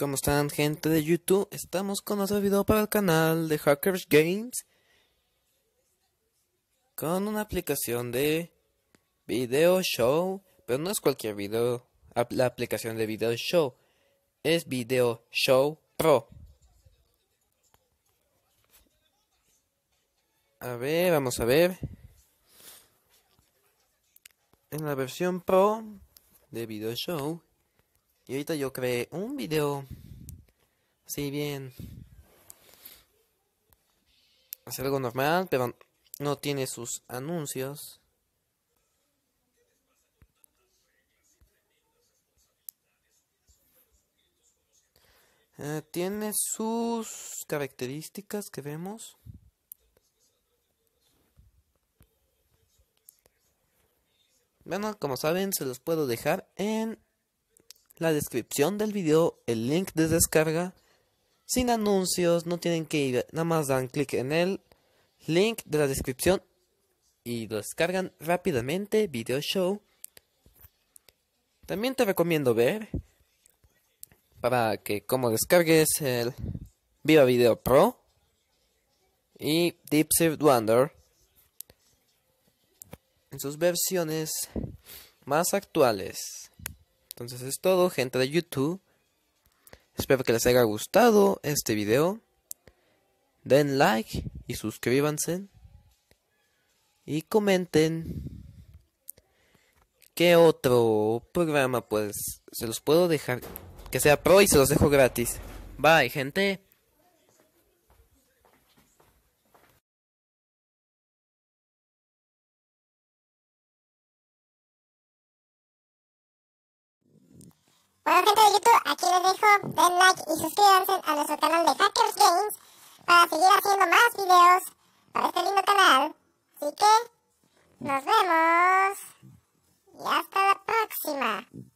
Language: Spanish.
¿Cómo están gente de YouTube? Estamos con otro video para el canal de Hackers Games Con una aplicación de Video Show Pero no es cualquier video La aplicación de Video Show Es Video Show Pro A ver, vamos a ver En la versión Pro de Video Show y ahorita yo creé un video. si bien. Hacer algo normal, pero no tiene sus anuncios. Eh, tiene sus características que vemos. Bueno, como saben, se los puedo dejar en la descripción del video el link de descarga. Sin anuncios, no tienen que ir, nada más dan clic en el link de la descripción y descargan rápidamente Video Show. También te recomiendo ver para que como descargues el Viva Video Pro y Deep Save Wonder en sus versiones más actuales. Entonces es todo, gente de YouTube. Espero que les haya gustado este video. Den like y suscríbanse. Y comenten. ¿Qué otro programa? Pues se los puedo dejar. Que sea pro y se los dejo gratis. Bye, gente. Bueno gente de YouTube, aquí les dejo, den like y suscríbanse a nuestro canal de Hackers Games para seguir haciendo más videos para este lindo canal. Así que, nos vemos y hasta la próxima.